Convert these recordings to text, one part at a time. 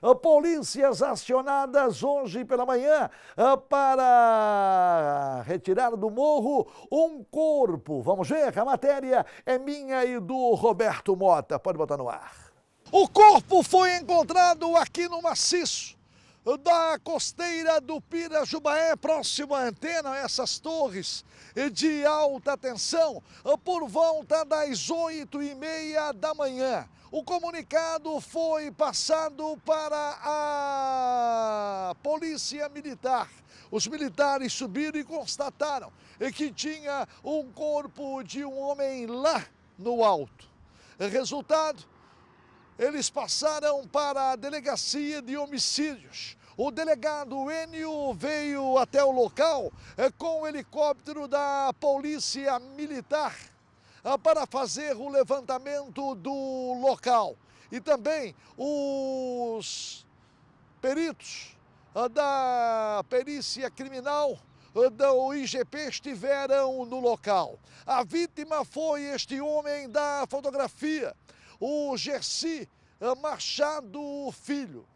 Ah, polícias acionadas hoje pela manhã ah, para retirar do morro um corpo. Vamos ver, a matéria é minha e do Roberto Mota. Pode botar no ar. O corpo foi encontrado aqui no maciço da costeira do Pirajubaé, próximo à antena, essas torres de alta tensão, eh, por volta das oito e meia da manhã. O comunicado foi passado para a Polícia Militar. Os militares subiram e constataram eh, que tinha um corpo de um homem lá no alto. Resultado, eles passaram para a delegacia de homicídios. O delegado Enio veio até o local eh, com o helicóptero da Polícia Militar eh, para fazer o levantamento do local. E também os peritos eh, da perícia criminal do IGP estiveram no local. A vítima foi este homem da fotografia o Gersi eh, Machado Filho.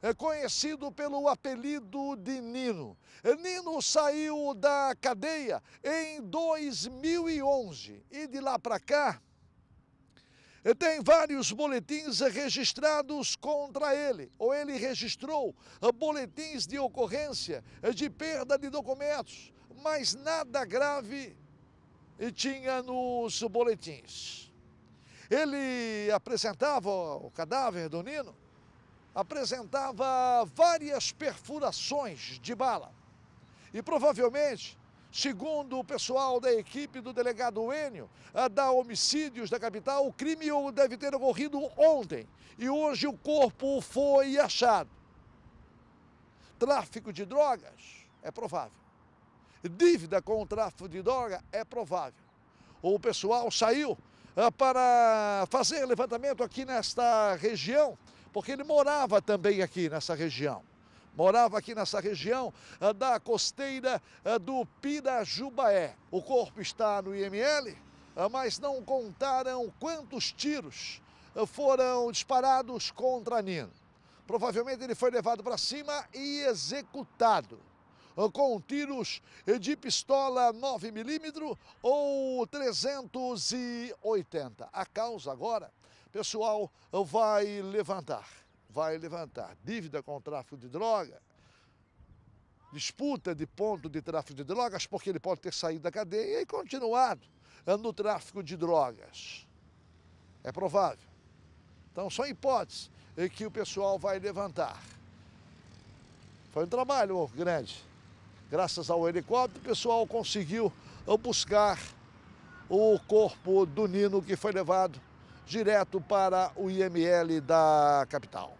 É conhecido pelo apelido de Nino. Eh, Nino saiu da cadeia em 2011 e de lá para cá tem vários boletins registrados contra ele, ou ele registrou boletins de ocorrência de perda de documentos, mas nada grave tinha nos boletins. Ele apresentava o cadáver do Nino, apresentava várias perfurações de bala. E provavelmente, segundo o pessoal da equipe do delegado Enio, da Homicídios da capital, o crime deve ter ocorrido ontem e hoje o corpo foi achado. Tráfico de drogas é provável. Dívida com o tráfico de droga é provável. O pessoal saiu ah, para fazer levantamento aqui nesta região, porque ele morava também aqui nessa região morava aqui nessa região ah, da costeira ah, do Pirajubaé. O corpo está no IML, mas não contaram quantos tiros foram disparados contra Nino. Provavelmente ele foi levado para cima e executado com tiros de pistola 9mm ou 380. A causa agora, pessoal, vai levantar, vai levantar dívida com tráfico de droga, disputa de ponto de tráfico de drogas, porque ele pode ter saído da cadeia e continuado eh, no tráfico de drogas. É provável. Então, são hipóteses é que o pessoal vai levantar. Foi um trabalho grande graças ao helicóptero, o pessoal conseguiu eh, buscar o corpo do Nino que foi levado direto para o IML da capital.